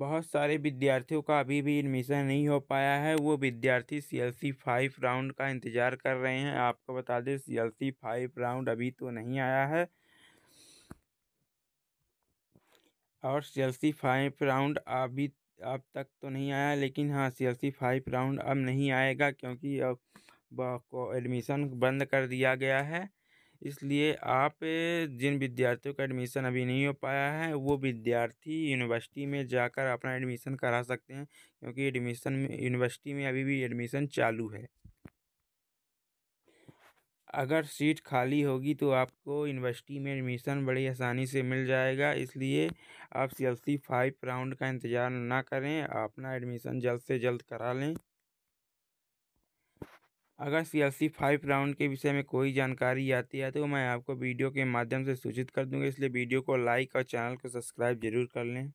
बहुत सारे विद्यार्थियों का अभी भी एडमिशन नहीं हो पाया है वो विद्यार्थी C L C five round का इंतज़ार कर रहे हैं आपको बता दें C L C five round अभी तो नहीं आया है और C L C five round अभी अब तक तो नहीं आया लेकिन हाँ C L C five round अब नहीं आएगा क्योंकि अब को एडमिशन बंद कर दिया गया है इसलिए आप जिन विद्यार्थियों का एडमिशन अभी नहीं हो पाया है वो विद्यार्थी यूनिवर्सिटी में जाकर अपना एडमिशन करा सकते हैं क्योंकि एडमिशन में यूनिवर्सिटी में अभी भी एडमिशन चालू है अगर सीट खाली होगी तो आपको यूनिवर्सिटी में एडमिशन बड़ी आसानी से मिल जाएगा इसलिए आप C L C five round का इंतज़ार ना करें अपना एडमिशन जल्द से जल्द करा लें अगर सी सी फाइव राउंड के विषय में कोई जानकारी आती है तो मैं आपको वीडियो के माध्यम से सूचित कर दूंगा इसलिए वीडियो को लाइक और चैनल को सब्सक्राइब जरूर कर लें